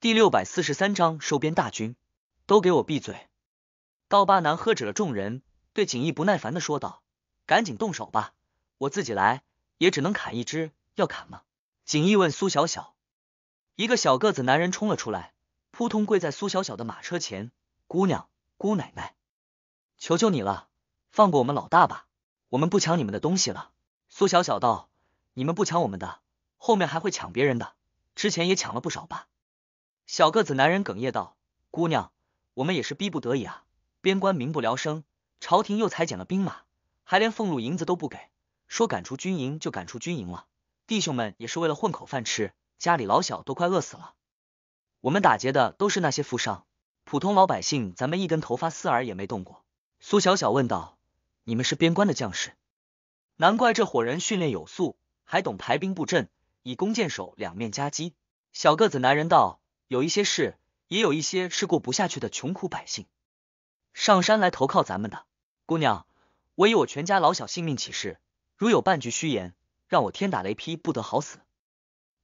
第六百四十三章收编大军。都给我闭嘴！刀疤男喝止了众人，对锦衣不耐烦的说道：“赶紧动手吧，我自己来，也只能砍一只，要砍吗？”锦衣问苏小小。一个小个子男人冲了出来，扑通跪在苏小小的马车前：“姑娘，姑奶奶，求求你了，放过我们老大吧，我们不抢你们的东西了。”苏小小道：“你们不抢我们的，后面还会抢别人的，之前也抢了不少吧？”小个子男人哽咽道：“姑娘，我们也是逼不得已啊！边关民不聊生，朝廷又裁减了兵马，还连俸禄银子都不给，说赶出军营就赶出军营了。弟兄们也是为了混口饭吃，家里老小都快饿死了。我们打劫的都是那些富商，普通老百姓咱们一根头发丝儿也没动过。”苏小小问道：“你们是边关的将士？难怪这伙人训练有素，还懂排兵布阵，以弓箭手两面夹击。”小个子男人道。有一些事，也有一些是过不下去的。穷苦百姓上山来投靠咱们的姑娘，我以我全家老小性命起誓，如有半句虚言，让我天打雷劈，不得好死。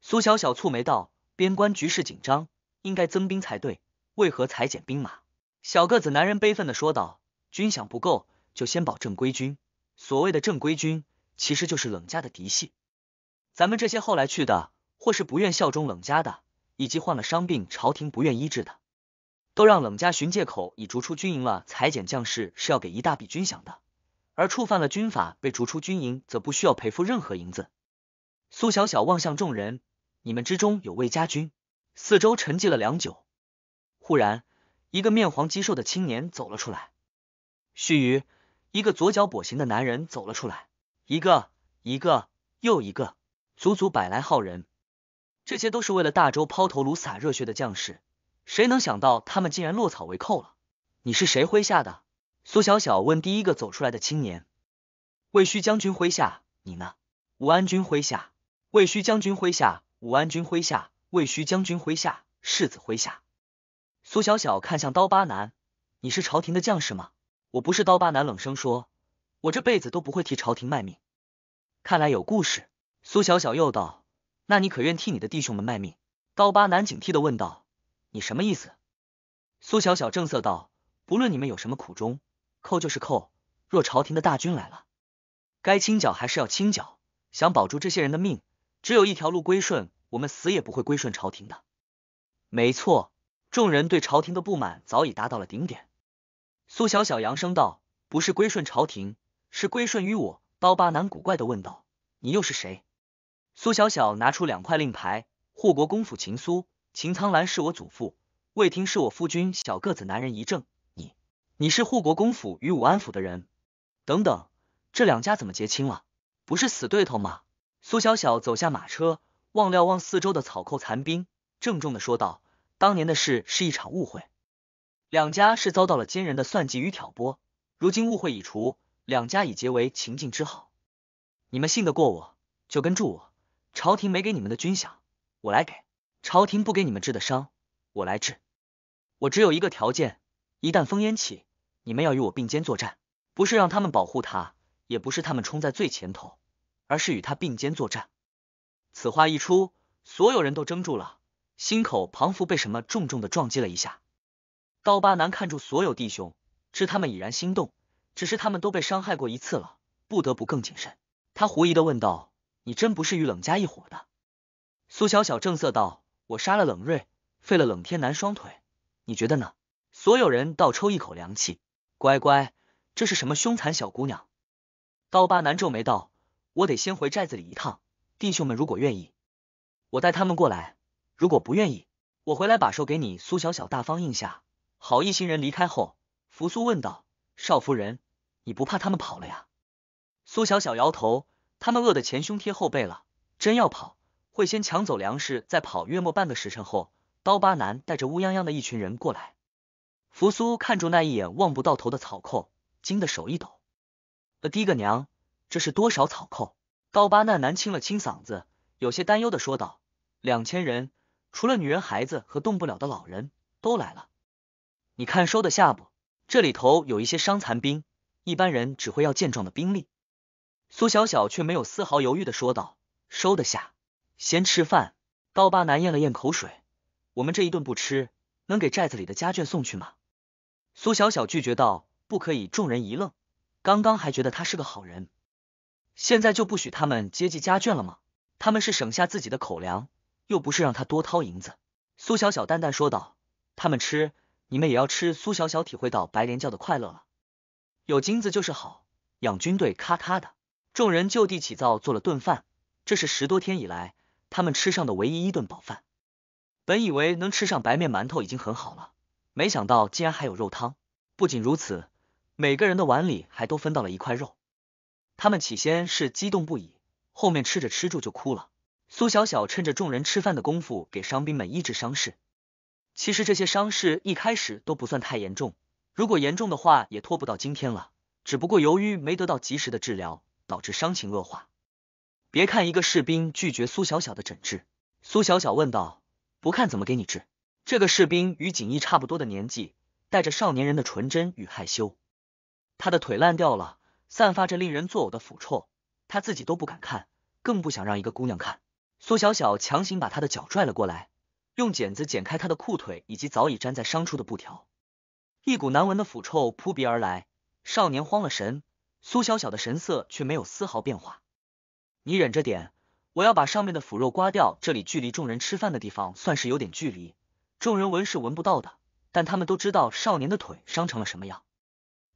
苏小小蹙眉道：“边关局势紧张，应该增兵才对，为何裁减兵马？”小个子男人悲愤的说道：“军饷不够，就先保正规军。所谓的正规军，其实就是冷家的嫡系。咱们这些后来去的，或是不愿效忠冷家的。”以及患了伤病、朝廷不愿医治的，都让冷家寻借口已逐出军营了。裁减将士是要给一大笔军饷的，而触犯了军法被逐出军营，则不需要赔付任何银子。苏小小望向众人：“你们之中有魏家军？”四周沉寂了良久，忽然一个面黄肌瘦的青年走了出来，须臾，一个左脚跛行的男人走了出来，一个，一个，又一个，足足百来号人。这些都是为了大周抛头颅洒热血的将士，谁能想到他们竟然落草为寇了？你是谁麾下的？苏小小问第一个走出来的青年。魏虚将军麾下，你呢？武安君麾下。魏虚将军麾下，武安君麾下。魏虚将军麾下，世子麾下。苏小小看向刀疤男，你是朝廷的将士吗？我不是，刀疤男冷声说，我这辈子都不会替朝廷卖命。看来有故事。苏小小又道。那你可愿替你的弟兄们卖命？刀疤男警惕的问道：“你什么意思？”苏小小正色道：“不论你们有什么苦衷，扣就是扣。若朝廷的大军来了，该清剿还是要清剿。想保住这些人的命，只有一条路：归顺。我们死也不会归顺朝廷的。”没错，众人对朝廷的不满早已达到了顶点。苏小小扬声道：“不是归顺朝廷，是归顺于我。”刀疤男古怪的问道：“你又是谁？”苏小小拿出两块令牌，护国公府秦苏，秦苍兰是我祖父，魏廷是我夫君。小个子男人一怔：“你，你是护国公府与武安府的人？等等，这两家怎么结亲了？不是死对头吗？”苏小小走下马车，望瞭望四周的草寇残兵，郑重的说道：“当年的事是一场误会，两家是遭到了奸人的算计与挑拨。如今误会已除，两家已结为秦晋之好。你们信得过我，就跟住我。”朝廷没给你们的军饷，我来给；朝廷不给你们治的伤，我来治。我只有一个条件：一旦烽烟起，你们要与我并肩作战。不是让他们保护他，也不是他们冲在最前头，而是与他并肩作战。此话一出，所有人都怔住了，心口仿佛被什么重重的撞击了一下。刀疤男看住所有弟兄，知他们已然心动，只是他们都被伤害过一次了，不得不更谨慎。他狐疑的问道。你真不是与冷家一伙的，苏小小正色道：“我杀了冷瑞，废了冷天南双腿，你觉得呢？”所有人倒抽一口凉气。乖乖，这是什么凶残小姑娘？刀疤男皱眉道：“我得先回寨子里一趟，弟兄们如果愿意，我带他们过来；如果不愿意，我回来把寿给你。”苏小小大方应下。好，一行人离开后，扶苏问道：“少夫人，你不怕他们跑了呀？”苏小小摇头。他们饿得前胸贴后背了，真要跑会先抢走粮食再跑。约莫半个时辰后，刀疤男带着乌泱泱的一群人过来。扶苏看住那一眼望不到头的草寇，惊得手一抖：“呃，滴个娘，这是多少草寇？”刀疤那男清了清嗓子，有些担忧的说道：“两千人，除了女人、孩子和动不了的老人，都来了。你看收的下不？这里头有一些伤残兵，一般人只会要健壮的兵力。”苏小小却没有丝毫犹豫的说道：“收得下，先吃饭。”刀疤男咽了咽口水：“我们这一顿不吃，能给寨子里的家眷送去吗？”苏小小拒绝道：“不可以。”众人一愣，刚刚还觉得他是个好人，现在就不许他们接济家眷了吗？他们是省下自己的口粮，又不是让他多掏银子。苏小小淡淡说道：“他们吃，你们也要吃。”苏小小体会到白莲教的快乐了，有金子就是好，养军队咔咔的。众人就地起灶做了顿饭，这是十多天以来他们吃上的唯一一顿饱饭。本以为能吃上白面馒头已经很好了，没想到竟然还有肉汤。不仅如此，每个人的碗里还都分到了一块肉。他们起先是激动不已，后面吃着吃住就哭了。苏小小趁着众人吃饭的功夫给伤兵们医治伤势。其实这些伤势一开始都不算太严重，如果严重的话也拖不到今天了。只不过由于没得到及时的治疗。导致伤情恶化。别看一个士兵拒绝苏小小的诊治，苏小小问道：“不看怎么给你治？”这个士兵与锦衣差不多的年纪，带着少年人的纯真与害羞。他的腿烂掉了，散发着令人作呕的腐臭，他自己都不敢看，更不想让一个姑娘看。苏小小强行把他的脚拽了过来，用剪子剪开他的裤腿以及早已粘在伤处的布条，一股难闻的腐臭扑鼻而来，少年慌了神。苏小小的神色却没有丝毫变化。你忍着点，我要把上面的腐肉刮掉。这里距离众人吃饭的地方算是有点距离，众人闻是闻不到的，但他们都知道少年的腿伤成了什么样。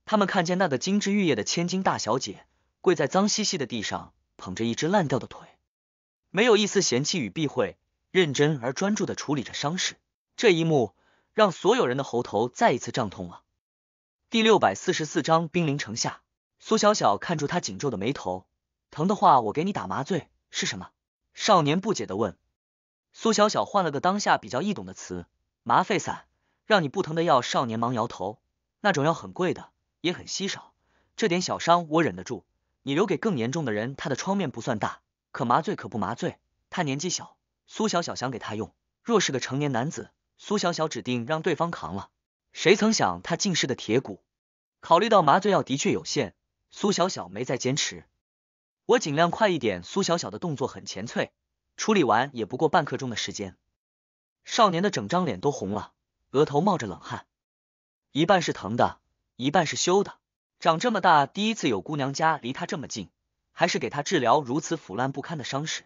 他们看见那个金枝玉叶的千金大小姐跪在脏兮兮的地上，捧着一只烂掉的腿，没有一丝嫌弃与避讳，认真而专注的处理着伤势。这一幕让所有人的喉头再一次胀痛了。第六百四十四章：兵临城下。苏小小看住他紧皱的眉头，疼的话我给你打麻醉，是什么？少年不解的问。苏小小换了个当下比较易懂的词，麻沸散，让你不疼的药。少年忙摇头，那种药很贵的，也很稀少。这点小伤我忍得住，你留给更严重的人。他的创面不算大，可麻醉可不麻醉。他年纪小，苏小小想给他用。若是个成年男子，苏小小指定让对方扛了。谁曾想他竟是的铁骨。考虑到麻醉药的确有限。苏小小没再坚持，我尽量快一点。苏小小的动作很前脆，处理完也不过半刻钟的时间。少年的整张脸都红了，额头冒着冷汗，一半是疼的，一半是羞的。长这么大，第一次有姑娘家离他这么近，还是给他治疗如此腐烂不堪的伤势。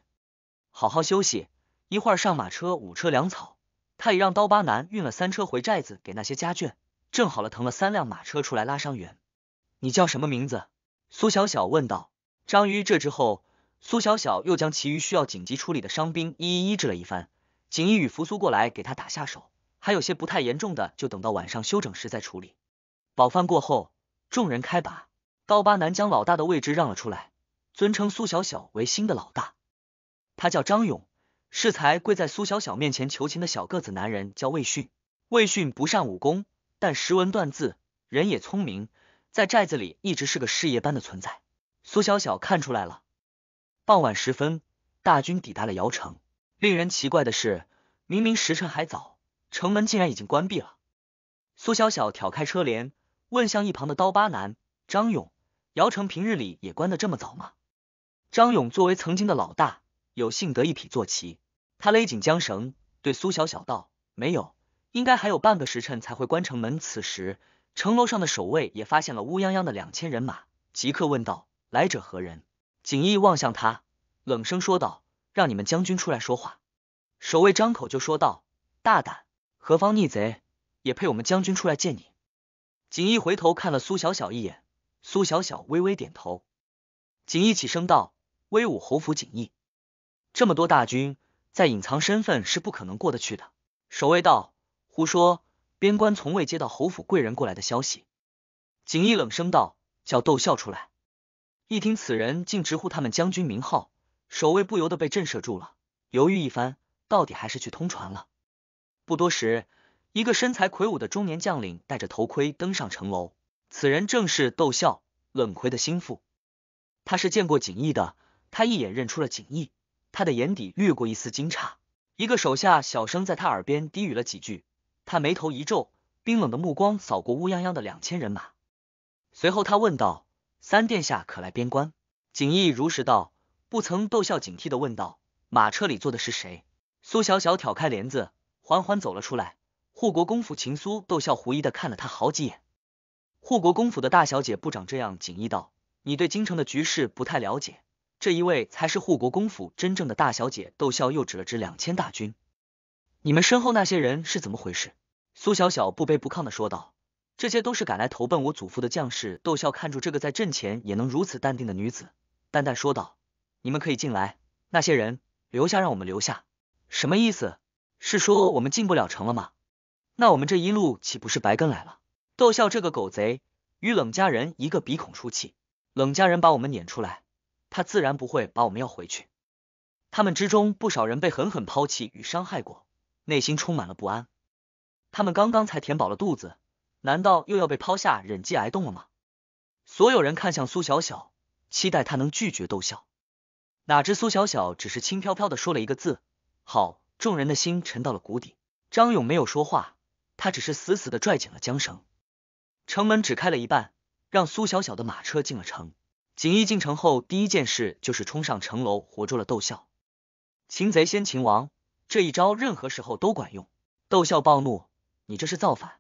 好好休息，一会儿上马车。五车粮草，他已让刀疤男运了三车回寨子给那些家眷，正好了腾了三辆马车出来拉伤员。你叫什么名字？苏小小问道：“章鱼。”这之后，苏小小又将其余需要紧急处理的伤兵一一医治了一番。锦衣与扶苏过来给他打下手，还有些不太严重的，就等到晚上休整时再处理。饱饭过后，众人开拔。刀疤男将老大的位置让了出来，尊称苏小小为新的老大。他叫张勇。是才跪在苏小小面前求情的小个子男人叫魏迅，魏迅不善武功，但识文断字，人也聪明。在寨子里一直是个事业般的存在。苏小小看出来了。傍晚时分，大军抵达了姚城。令人奇怪的是，明明时辰还早，城门竟然已经关闭了。苏小小挑开车帘，问向一旁的刀疤男张勇：“姚城平日里也关得这么早吗？”张勇作为曾经的老大，有幸得一匹坐骑，他勒紧缰绳，对苏小小道：“没有，应该还有半个时辰才会关城门。”此时。城楼上的守卫也发现了乌泱泱的两千人马，即刻问道：“来者何人？”锦衣望向他，冷声说道：“让你们将军出来说话。”守卫张口就说道：“大胆，何方逆贼，也配我们将军出来见你？”锦衣回头看了苏小小一眼，苏小小微微点头。锦衣起身道：“威武侯府锦衣，这么多大军，在隐藏身份是不可能过得去的。”守卫道：“胡说。”边关从未接到侯府贵人过来的消息，锦衣冷声道：“叫窦笑出来！”一听此人竟直呼他们将军名号，守卫不由得被震慑住了，犹豫一番，到底还是去通传了。不多时，一个身材魁梧的中年将领戴着头盔登上城楼，此人正是窦笑冷魁的心腹。他是见过锦衣的，他一眼认出了锦衣，他的眼底掠过一丝惊诧。一个手下小声在他耳边低语了几句。他眉头一皱，冰冷的目光扫过乌泱泱的两千人马，随后他问道：“三殿下可来边关？”景逸如实道：“不曾。”窦笑警惕的问道：“马车里坐的是谁？”苏小小挑开帘子，缓缓走了出来。护国公府秦苏窦笑狐疑的看了他好几眼。护国公府的大小姐不长这样，景逸道：“你对京城的局势不太了解，这一位才是护国公府真正的大小姐。”窦笑又指了指两千大军：“你们身后那些人是怎么回事？”苏小小不卑不亢的说道：“这些都是赶来投奔我祖父的将士。”窦孝看住这个在阵前也能如此淡定的女子，淡淡说道：“你们可以进来，那些人留下，让我们留下。”什么意思？是说我们进不了城了吗？那我们这一路岂不是白跟来了？窦孝这个狗贼与冷家人一个鼻孔出气，冷家人把我们撵出来，他自然不会把我们要回去。他们之中不少人被狠狠抛弃与伤害过，内心充满了不安。他们刚刚才填饱了肚子，难道又要被抛下忍饥挨冻了吗？所有人看向苏小小，期待她能拒绝逗笑。哪知苏小小只是轻飘飘的说了一个字“好”，众人的心沉到了谷底。张勇没有说话，他只是死死的拽紧了缰绳。城门只开了一半，让苏小小的马车进了城。锦衣进城后，第一件事就是冲上城楼，活捉了窦笑。擒贼先擒王，这一招任何时候都管用。窦笑暴怒。你这是造反！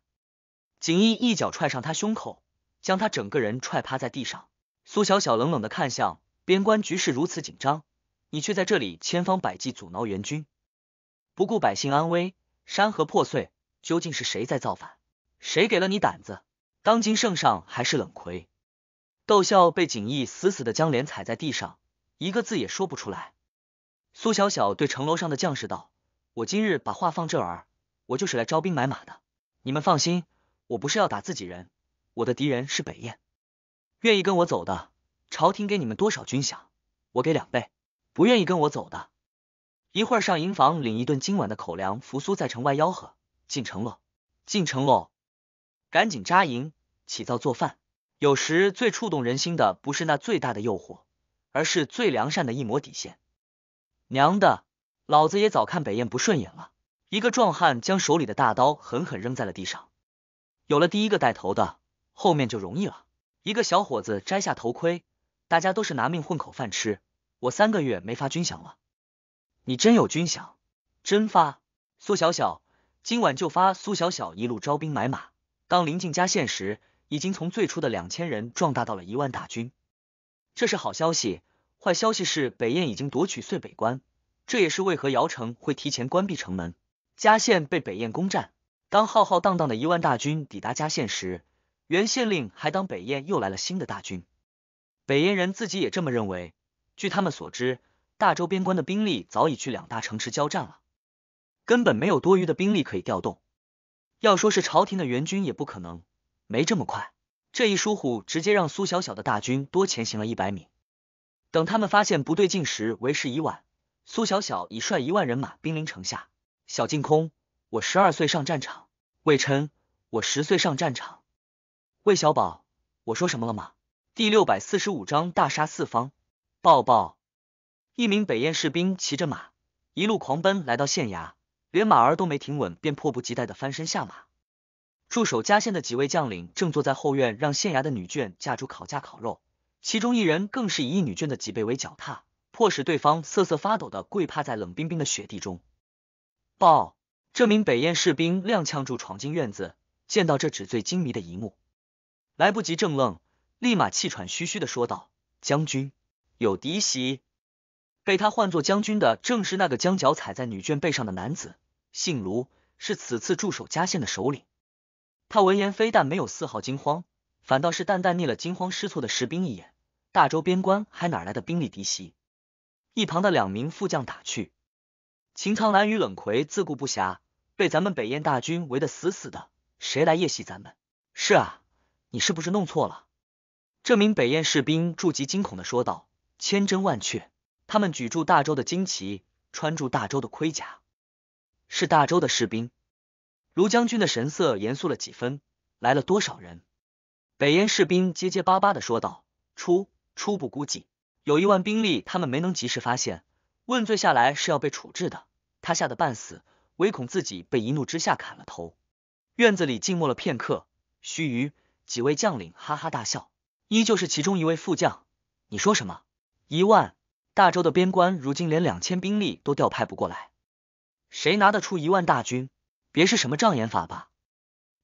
锦衣一脚踹上他胸口，将他整个人踹趴在地上。苏小小冷冷的看向边关，局势如此紧张，你却在这里千方百计阻挠援军，不顾百姓安危，山河破碎，究竟是谁在造反？谁给了你胆子？当今圣上还是冷魁？窦笑被锦衣死死的将脸踩在地上，一个字也说不出来。苏小小对城楼上的将士道：“我今日把话放这儿。”我就是来招兵买马的，你们放心，我不是要打自己人，我的敌人是北燕。愿意跟我走的，朝廷给你们多少军饷，我给两倍；不愿意跟我走的，一会上营房领一顿今晚的口粮。扶苏在城外吆喝，进城喽，进城喽，赶紧扎营，起灶做饭。有时最触动人心的不是那最大的诱惑，而是最良善的一抹底线。娘的，老子也早看北燕不顺眼了。一个壮汉将手里的大刀狠狠扔在了地上。有了第一个带头的，后面就容易了。一个小伙子摘下头盔，大家都是拿命混口饭吃。我三个月没发军饷了。你真有军饷，真发？苏小小，今晚就发。苏小小一路招兵买马，当临近加县时，已经从最初的两千人壮大到了一万大军。这是好消息，坏消息是北燕已经夺取岁北关，这也是为何姚城会提前关闭城门。嘉县被北燕攻占。当浩浩荡荡的一万大军抵达嘉县时，原县令还当北燕又来了新的大军。北燕人自己也这么认为。据他们所知，大周边关的兵力早已去两大城池交战了，根本没有多余的兵力可以调动。要说是朝廷的援军，也不可能没这么快。这一疏忽，直接让苏小小的大军多前行了一百米。等他们发现不对劲时，为时已晚。苏小小已率一万人马兵临城下。小净空，我十二岁上战场；魏琛，我十岁上战场；魏小宝，我说什么了吗？第六百四十五章大杀四方。抱抱！一名北燕士兵骑着马一路狂奔来到县衙，连马儿都没停稳，便迫不及待的翻身下马。驻守嘉县的几位将领正坐在后院，让县衙的女眷架住烤架烤肉，其中一人更是以一女眷的脊背为脚踏，迫使对方瑟瑟发抖的跪趴在冷冰冰的雪地中。报！这名北燕士兵踉跄住闯进院子，见到这纸醉金迷的一幕，来不及正愣，立马气喘吁吁的说道：“将军，有敌袭！”被他唤作将军的正是那个将脚踩在女眷背上的男子，姓卢，是此次驻守嘉县的首领。他闻言非但没有丝毫惊慌，反倒是淡淡睨了惊慌失措的士兵一眼：“大周边关还哪来的兵力敌袭？”一旁的两名副将打趣。秦苍兰与冷葵自顾不暇，被咱们北燕大军围得死死的。谁来夜袭咱们？是啊，你是不是弄错了？这名北燕士兵驻极惊恐的说道：“千真万确，他们举住大周的旌旗，穿住大周的盔甲，是大周的士兵。”卢将军的神色严肃了几分。来了多少人？北燕士兵结结巴巴的说道：“初初步估计，有一万兵力，他们没能及时发现。”问罪下来是要被处置的，他吓得半死，唯恐自己被一怒之下砍了头。院子里静默了片刻，须臾，几位将领哈哈大笑。依旧是其中一位副将，你说什么？一万大周的边关，如今连两千兵力都调派不过来，谁拿得出一万大军？别是什么障眼法吧！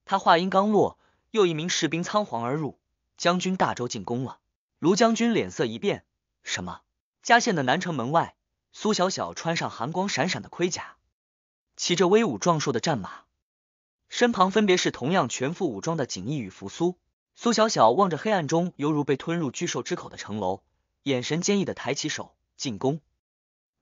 他话音刚落，又一名士兵仓皇而入。将军大周进攻了，卢将军脸色一变，什么？嘉县的南城门外？苏小小穿上寒光闪闪的盔甲，骑着威武壮硕的战马，身旁分别是同样全副武装的景逸与扶苏。苏小小望着黑暗中犹如被吞入巨兽之口的城楼，眼神坚毅的抬起手进攻。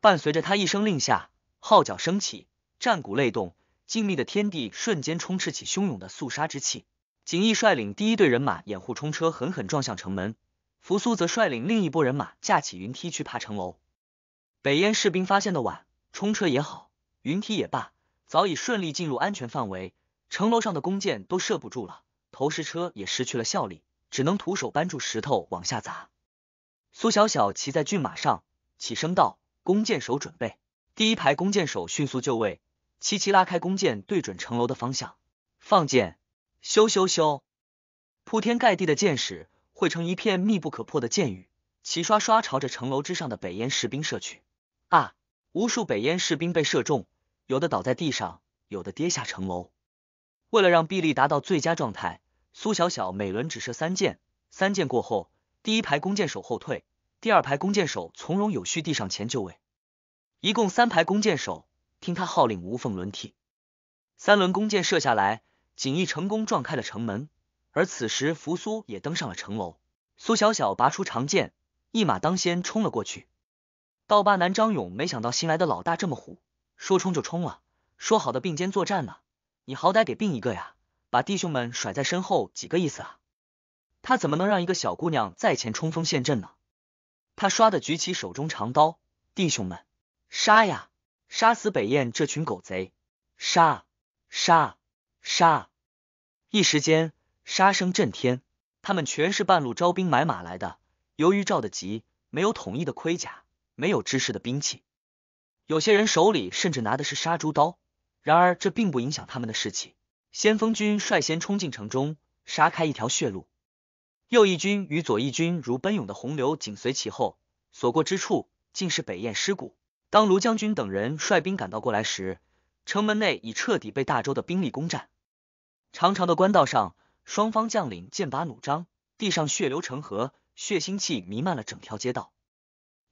伴随着他一声令下，号角升起，战鼓擂动，静谧的天地瞬间充斥起汹涌的肃杀之气。景逸率领第一队人马掩护冲车，狠狠撞向城门；扶苏则率领另一波人马架起云梯去爬城楼。北燕士兵发现的晚，冲车也好，云梯也罢，早已顺利进入安全范围。城楼上的弓箭都射不住了，投石车也失去了效力，只能徒手搬住石头往下砸。苏小小骑在骏马上，起身道：“弓箭手准备！”第一排弓箭手迅速就位，齐齐拉开弓箭，对准城楼的方向放箭。咻咻咻！铺天盖地的箭矢汇成一片密不可破的箭雨，齐刷刷朝着城楼之上的北燕士兵射去。啊！无数北燕士兵被射中，有的倒在地上，有的跌下城楼。为了让臂力达到最佳状态，苏小小每轮只射三箭，三箭过后，第一排弓箭手后退，第二排弓箭手从容有序地上前就位。一共三排弓箭手，听他号令，无缝轮替。三轮弓箭射下来，锦衣成功撞开了城门。而此时，扶苏也登上了城楼，苏小小拔出长剑，一马当先冲了过去。刀疤男张勇没想到新来的老大这么虎，说冲就冲了，说好的并肩作战呢？你好歹给并一个呀！把弟兄们甩在身后几个意思啊？他怎么能让一个小姑娘在前冲锋陷阵呢？他唰的举起手中长刀，弟兄们，杀呀！杀死北燕这群狗贼！杀！杀！杀！一时间杀声震天，他们全是半路招兵买马来的，由于召的急，没有统一的盔甲。没有知识的兵器，有些人手里甚至拿的是杀猪刀，然而这并不影响他们的士气。先锋军率先冲进城中，杀开一条血路。右翼军与左翼军如奔涌的洪流紧随其后，所过之处尽是北燕尸骨。当卢将军等人率兵赶到过来时，城门内已彻底被大周的兵力攻占。长长的官道上，双方将领剑拔弩张，地上血流成河，血腥气弥漫了整条街道。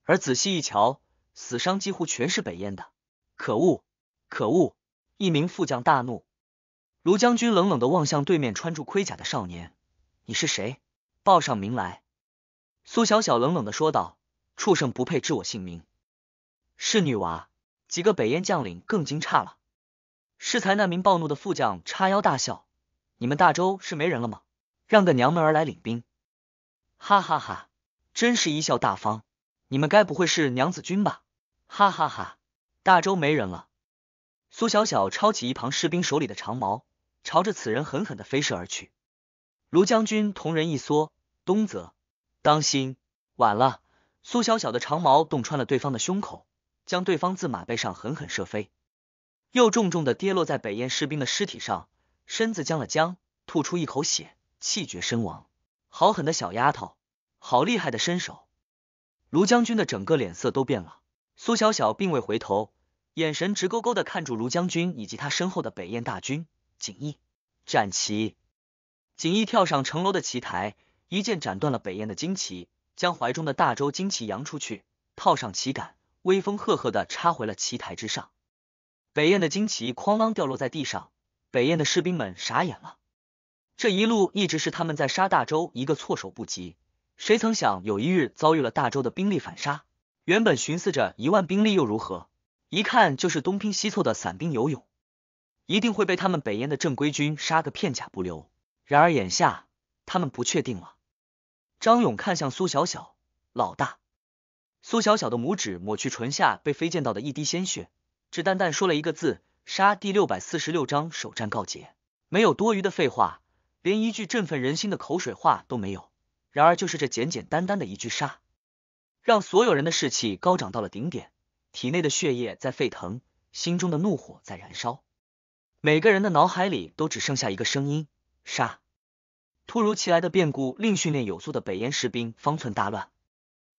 而仔细一瞧，死伤几乎全是北燕的，可恶，可恶！一名副将大怒，卢将军冷冷的望向对面穿住盔甲的少年：“你是谁？报上名来。”苏小小冷冷的说道：“畜生不配知我姓名。”是女娃。几个北燕将领更惊诧了。适才那名暴怒的副将叉腰大笑：“你们大周是没人了吗？让个娘们儿来领兵？哈哈哈，真是一笑大方。”你们该不会是娘子军吧？哈哈哈！大周没人了。苏小小抄起一旁士兵手里的长矛，朝着此人狠狠的飞射而去。卢将军同人一缩，东泽，当心！晚了！苏小小的长矛洞穿了对方的胸口，将对方自马背上狠狠射飞，又重重的跌落在北燕士兵的尸体上，身子僵了僵，吐出一口血，气绝身亡。好狠的小丫头，好厉害的身手！卢将军的整个脸色都变了，苏小小并未回头，眼神直勾勾的看住卢将军以及他身后的北燕大军。锦衣斩旗，锦衣跳上城楼的旗台，一剑斩断了北燕的旌旗，将怀中的大周旌旗扬出去，套上旗杆，威风赫赫的插回了旗台之上。北燕的旌旗哐啷掉落在地上，北燕的士兵们傻眼了，这一路一直是他们在杀大周一个措手不及。谁曾想有一日遭遇了大周的兵力反杀？原本寻思着一万兵力又如何？一看就是东拼西凑的散兵游勇，一定会被他们北燕的正规军杀个片甲不留。然而眼下他们不确定了。张勇看向苏小小，老大。苏小小的拇指抹去唇下被飞溅到的一滴鲜血，只淡淡说了一个字：杀。第六百四十六章首战告捷，没有多余的废话，连一句振奋人心的口水话都没有。然而，就是这简简单单的一句“杀”，让所有人的士气高涨到了顶点，体内的血液在沸腾，心中的怒火在燃烧。每个人的脑海里都只剩下一个声音：“杀！”突如其来的变故令训练有素的北燕士兵方寸大乱，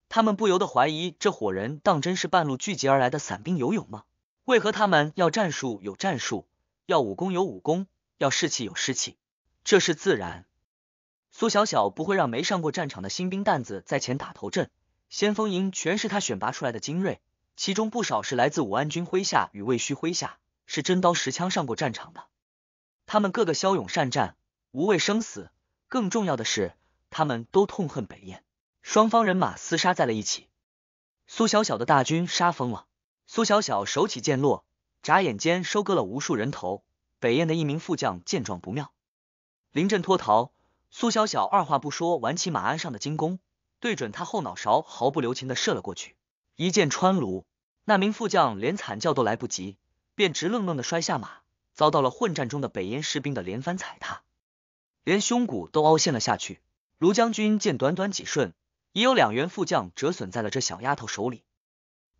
他们不由得怀疑：这伙人当真是半路聚集而来的散兵游勇吗？为何他们要战术有战术，要武功有武功，要士气有士气？这是自然。苏小小不会让没上过战场的新兵蛋子在前打头阵，先锋营全是他选拔出来的精锐，其中不少是来自武安军麾下与魏虚麾下，是真刀实枪上过战场的。他们个个骁勇善战，无畏生死。更重要的是，他们都痛恨北燕。双方人马厮杀在了一起，苏小小的大军杀疯了。苏小小手起剑落，眨眼间收割了无数人头。北燕的一名副将见状不妙，临阵脱逃。苏小小二话不说，挽起马鞍上的金弓，对准他后脑勺毫不留情的射了过去，一箭穿颅。那名副将连惨叫都来不及，便直愣愣的摔下马，遭到了混战中的北燕士兵的连番踩踏，连胸骨都凹陷了下去。卢将军见短短几瞬，已有两员副将折损在了这小丫头手里，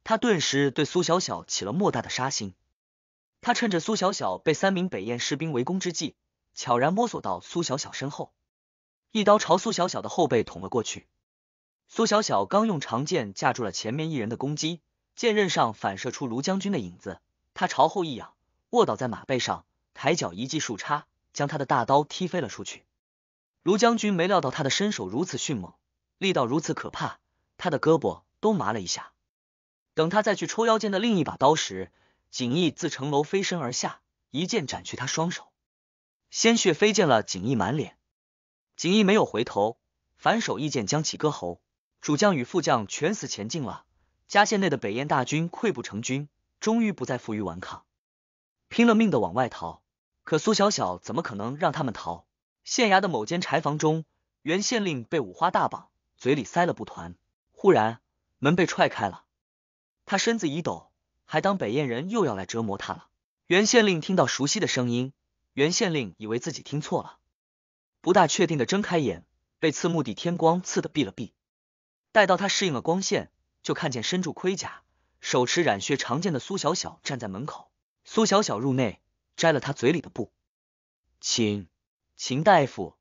他顿时对苏小小起了莫大的杀心。他趁着苏小小被三名北燕士兵围攻之际，悄然摸索到苏小小身后。一刀朝苏小小的后背捅了过去。苏小小刚用长剑架住了前面一人的攻击，剑刃上反射出卢将军的影子。他朝后一仰，卧倒在马背上，抬脚一记竖叉，将他的大刀踢飞了出去。卢将军没料到他的身手如此迅猛，力道如此可怕，他的胳膊都麻了一下。等他再去抽腰间的另一把刀时，景逸自城楼飞身而下，一剑斩去他双手，鲜血飞溅了景逸满脸。锦衣没有回头，反手一剑将其割喉。主将与副将全死前进了，嘉县内的北燕大军溃不成军，终于不再负隅顽抗，拼了命的往外逃。可苏小小怎么可能让他们逃？县衙的某间柴房中，原县令被五花大绑，嘴里塞了布团。忽然门被踹开了，他身子一抖，还当北燕人又要来折磨他了。原县令听到熟悉的声音，原县令以为自己听错了。不大确定的睁开眼，被刺目的天光刺得闭了闭。待到他适应了光线，就看见身着盔甲、手持染血长剑的苏小小站在门口。苏小小入内，摘了他嘴里的布。秦，秦大夫，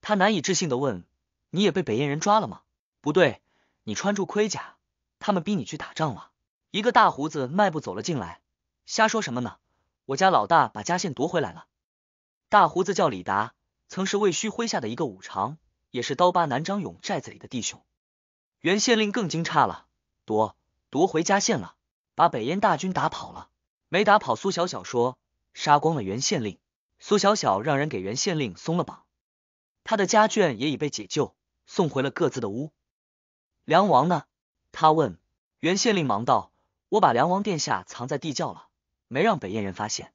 他难以置信的问：“你也被北燕人抓了吗？不对，你穿住盔甲，他们逼你去打仗了。”一个大胡子迈步走了进来。瞎说什么呢？我家老大把家县夺回来了。大胡子叫李达。曾是魏虚麾下的一个五常，也是刀疤男张勇寨子里的弟兄。原县令更惊诧了，夺夺回家县了，把北燕大军打跑了。没打跑，苏小小说杀光了原县令。苏小小让人给原县令松了绑，他的家眷也已被解救，送回了各自的屋。梁王呢？他问。原县令忙道：“我把梁王殿下藏在地窖了，没让北燕人发现。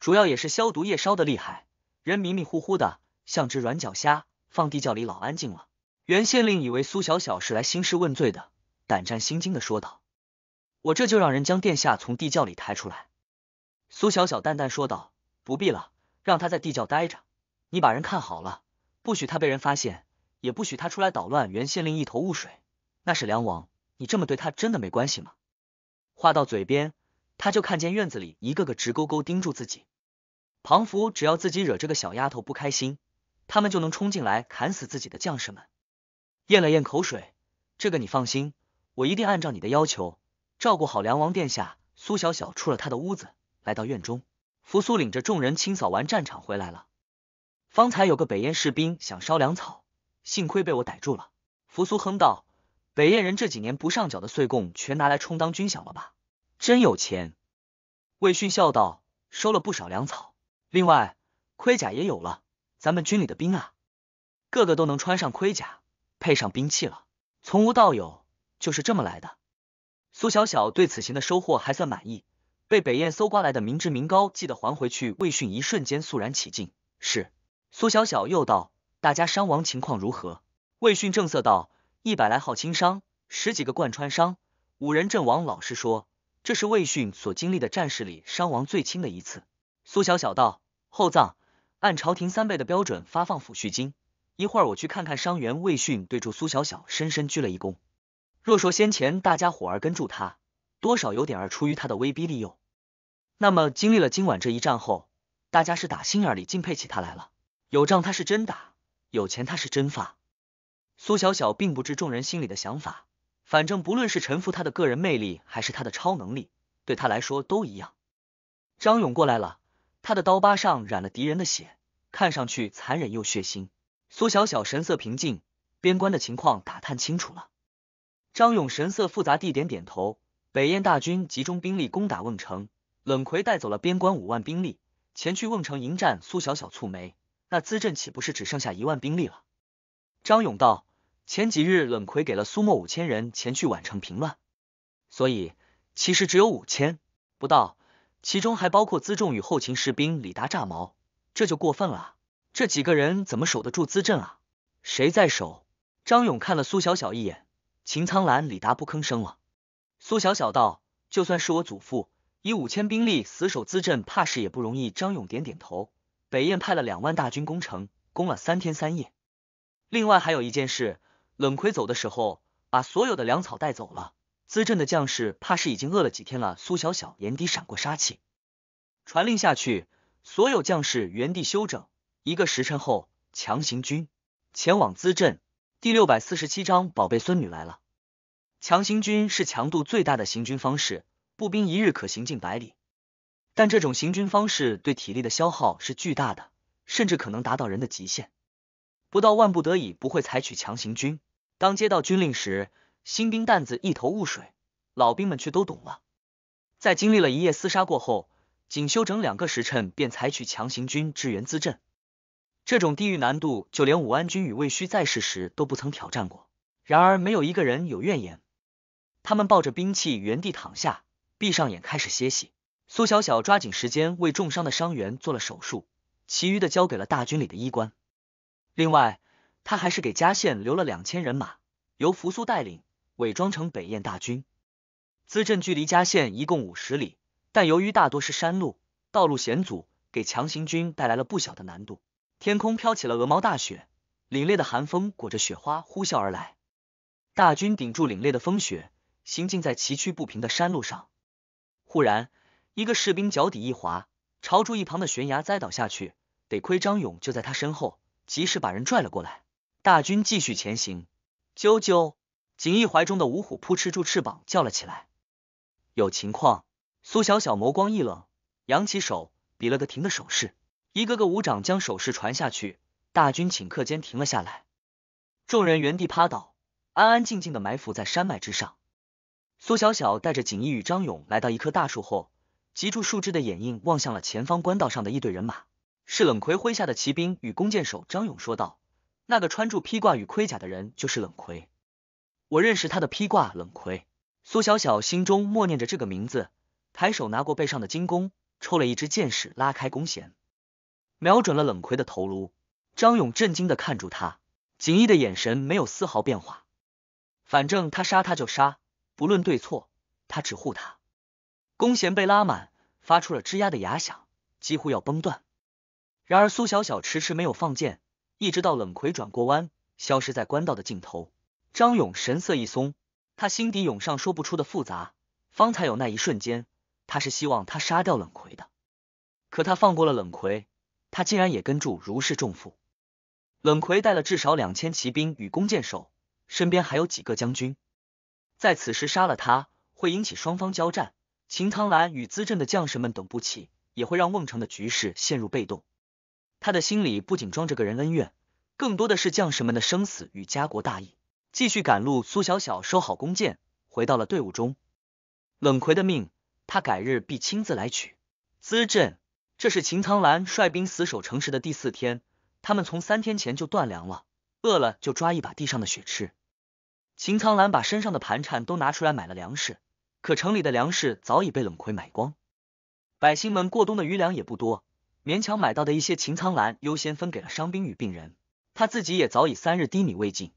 主要也是消毒液烧的厉害。”人迷迷糊糊的，像只软脚虾，放地窖里老安静了。原县令以为苏小小是来兴师问罪的，胆战心惊的说道：“我这就让人将殿下从地窖里抬出来。”苏小小淡淡说道：“不必了，让他在地窖待着。你把人看好了，不许他被人发现，也不许他出来捣乱。”原县令一头雾水：“那是梁王，你这么对他真的没关系吗？”话到嘴边，他就看见院子里一个个直勾勾盯住自己。唐福，只要自己惹这个小丫头不开心，他们就能冲进来砍死自己的将士们。咽了咽口水，这个你放心，我一定按照你的要求照顾好梁王殿下。苏小小出了他的屋子，来到院中。扶苏领着众人清扫完战场回来了。方才有个北燕士兵想烧粮草，幸亏被我逮住了。扶苏哼道：“北燕人这几年不上缴的岁贡，全拿来充当军饷了吧？真有钱。”魏勋笑道：“收了不少粮草。”另外，盔甲也有了，咱们军里的兵啊，个个都能穿上盔甲，配上兵器了。从无到有，就是这么来的。苏小小对此行的收获还算满意，被北燕搜刮来的民脂民膏，记得还回去。魏训一瞬间肃然起敬。是。苏小小又道：“大家伤亡情况如何？”魏训正色道：“一百来号轻伤，十几个贯穿伤，五人阵亡。老实说，这是魏训所经历的战事里伤亡最轻的一次。”苏小小道：“厚葬，按朝廷三倍的标准发放抚恤金。一会儿我去看看伤员。”魏迅对住苏小小深深鞠了一躬。若说先前大家伙儿跟住他，多少有点儿出于他的威逼利诱，那么经历了今晚这一战后，大家是打心眼里敬佩起他来了。有仗他是真打，有钱他是真发。苏小小并不知众人心里的想法，反正不论是臣服他的个人魅力，还是他的超能力，对他来说都一样。张勇过来了。他的刀疤上染了敌人的血，看上去残忍又血腥。苏小小神色平静，边关的情况打探清楚了。张勇神色复杂地点点头。北燕大军集中兵力攻打瓮城，冷奎带走了边关五万兵力前去瓮城迎战。苏小小蹙眉，那资政岂不是只剩下一万兵力了？张勇道：“前几日冷奎给了苏莫五千人前去宛城平乱，所以其实只有五千不到。”其中还包括辎重与后勤士兵李达炸毛，这就过分了。这几个人怎么守得住资镇啊？谁在守？张勇看了苏小小一眼，秦苍兰、李达不吭声了。苏小小道：“就算是我祖父，以五千兵力死守资镇，怕是也不容易。”张勇点点头。北燕派了两万大军攻城，攻了三天三夜。另外还有一件事，冷奎走的时候把所有的粮草带走了。资镇的将士怕是已经饿了几天了。苏小小眼底闪过杀气，传令下去，所有将士原地休整一个时辰后强行军前往资镇。第六百四十七章，宝贝孙女来了。强行军是强度最大的行军方式，步兵一日可行近百里，但这种行军方式对体力的消耗是巨大的，甚至可能达到人的极限。不到万不得已不会采取强行军。当接到军令时。新兵蛋子一头雾水，老兵们却都懂了。在经历了一夜厮杀过后，仅休整两个时辰，便采取强行军支援资阵，这种地域难度，就连武安君与魏须在世时都不曾挑战过。然而，没有一个人有怨言。他们抱着兵器原地躺下，闭上眼开始歇息。苏小小抓紧时间为重伤的伤员做了手术，其余的交给了大军里的医官。另外，他还是给嘉县留了两千人马，由扶苏带领。伪装成北燕大军，资镇距离嘉县一共五十里，但由于大多是山路，道路险阻，给强行军带来了不小的难度。天空飘起了鹅毛大雪，凛冽的寒风裹着雪花呼啸而来。大军顶住凛冽的风雪，行进在崎岖不平的山路上。忽然，一个士兵脚底一滑，朝住一旁的悬崖栽倒下去。得亏张勇就在他身后，及时把人拽了过来。大军继续前行，啾啾。锦衣怀中的五虎扑哧住翅膀叫了起来，有情况！苏小小眸光一冷，扬起手比了个停的手势，一个个舞掌将手势传下去，大军顷刻间停了下来。众人原地趴倒，安安静静的埋伏在山脉之上。苏小小带着锦衣与张勇来到一棵大树后，借住树枝的掩映望向了前方官道上的一队人马，是冷葵麾下的骑兵与弓箭手。张勇说道：“那个穿住披挂与盔甲的人就是冷葵。”我认识他的披挂，冷葵，苏小小心中默念着这个名字，抬手拿过背上的金弓，抽了一支箭矢，拉开弓弦，瞄准了冷葵的头颅。张勇震惊的看住他，锦衣的眼神没有丝毫变化。反正他杀他就杀，不论对错，他只护他。弓弦被拉满，发出了吱呀的哑响，几乎要崩断。然而苏小小迟迟没有放箭，一直到冷葵转过弯，消失在官道的尽头。张勇神色一松，他心底涌上说不出的复杂。方才有那一瞬间，他是希望他杀掉冷奎的，可他放过了冷奎，他竟然也跟住如释重负。冷奎带了至少两千骑兵与弓箭手，身边还有几个将军，在此时杀了他，会引起双方交战。秦唐兰与资政的将士们等不起，也会让瓮城的局势陷入被动。他的心里不仅装着个人恩怨，更多的是将士们的生死与家国大义。继续赶路，苏小小收好弓箭，回到了队伍中。冷奎的命，他改日必亲自来取。资镇，这是秦苍兰率兵死守城池的第四天，他们从三天前就断粮了，饿了就抓一把地上的雪吃。秦苍兰把身上的盘缠都拿出来买了粮食，可城里的粮食早已被冷奎买光，百姓们过冬的余粮也不多，勉强买到的一些，秦苍兰优先分给了伤兵与病人，他自己也早已三日滴米未进。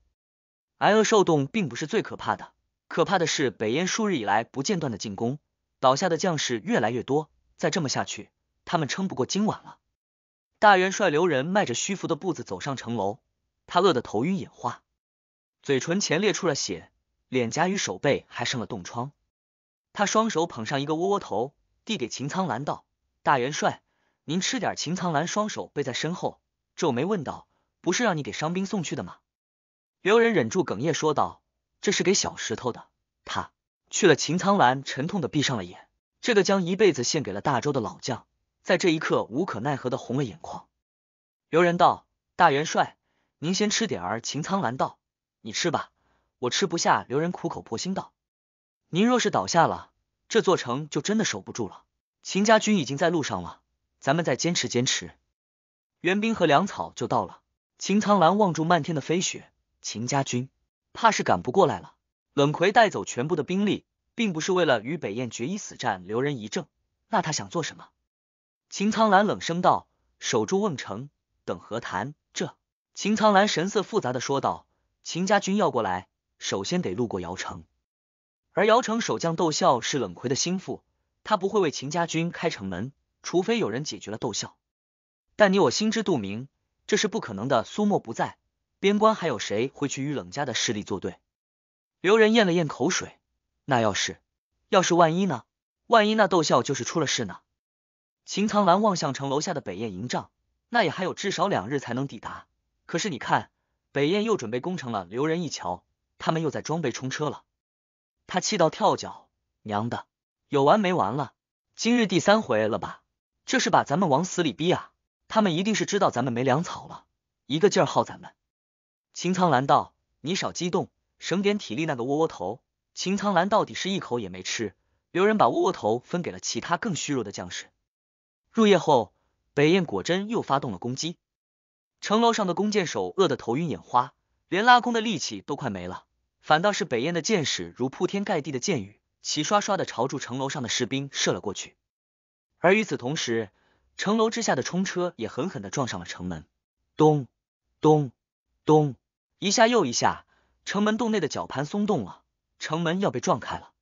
挨饿受冻并不是最可怕的，可怕的是北燕数日以来不间断的进攻，倒下的将士越来越多，再这么下去，他们撑不过今晚了。大元帅刘仁迈着虚浮的步子走上城楼，他饿得头晕眼花，嘴唇前裂出了血，脸颊与手背还生了冻疮。他双手捧上一个窝窝头，递给秦苍兰道：“大元帅，您吃点。”秦苍兰双手背在身后，皱眉问道：“不是让你给伤兵送去的吗？”刘仁忍住哽咽说道：“这是给小石头的，他去了。”秦苍兰沉痛的闭上了眼，这个将一辈子献给了大周的老将，在这一刻无可奈何的红了眼眶。刘仁道：“大元帅，您先吃点儿。”秦苍兰道：“你吃吧，我吃不下。”刘仁苦口婆心道：“您若是倒下了，这座城就真的守不住了。秦家军已经在路上了，咱们再坚持坚持，援兵和粮草就到了。”秦苍兰望住漫天的飞雪。秦家军怕是赶不过来了。冷奎带走全部的兵力，并不是为了与北燕决一死战，留人一证，那他想做什么？秦苍兰冷声道：“守住瓮城，等和谈。”这秦苍兰神色复杂的说道：“秦家军要过来，首先得路过姚城，而姚城守将窦孝是冷奎的心腹，他不会为秦家军开城门，除非有人解决了窦孝。但你我心知肚明，这是不可能的。苏沫不在。”边关还有谁会去与冷家的势力作对？刘仁咽了咽口水，那要是，要是万一呢？万一那窦骁就是出了事呢？秦苍兰望向城楼下的北燕营帐，那也还有至少两日才能抵达。可是你看，北燕又准备攻城了。刘仁一瞧，他们又在装备冲车了。他气到跳脚，娘的，有完没完了？今日第三回了吧？这是把咱们往死里逼啊！他们一定是知道咱们没粮草了，一个劲儿耗咱们。秦苍兰道：“你少激动，省点体力。”那个窝窝头，秦苍兰到底是一口也没吃，留人把窝窝头分给了其他更虚弱的将士。入夜后，北燕果真又发动了攻击。城楼上的弓箭手饿得头晕眼花，连拉弓的力气都快没了。反倒是北燕的箭矢如铺天盖地的箭雨，齐刷刷的朝住城楼上的士兵射了过去。而与此同时，城楼之下的冲车也狠狠的撞上了城门，咚咚咚。一下又一下，城门洞内的绞盘松动了，城门要被撞开了。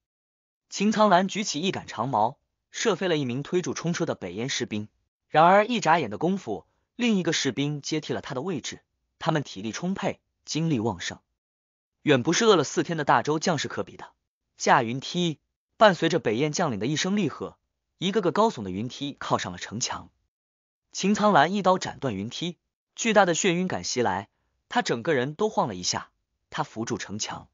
秦苍兰举起一杆长矛，射飞了一名推住冲车的北燕士兵。然而一眨眼的功夫，另一个士兵接替了他的位置。他们体力充沛，精力旺盛，远不是饿了四天的大周将士可比的。驾云梯，伴随着北燕将领的一声厉喝，一个个高耸的云梯靠上了城墙。秦苍兰一刀斩断云梯，巨大的眩晕感袭来。他整个人都晃了一下，他扶住城墙。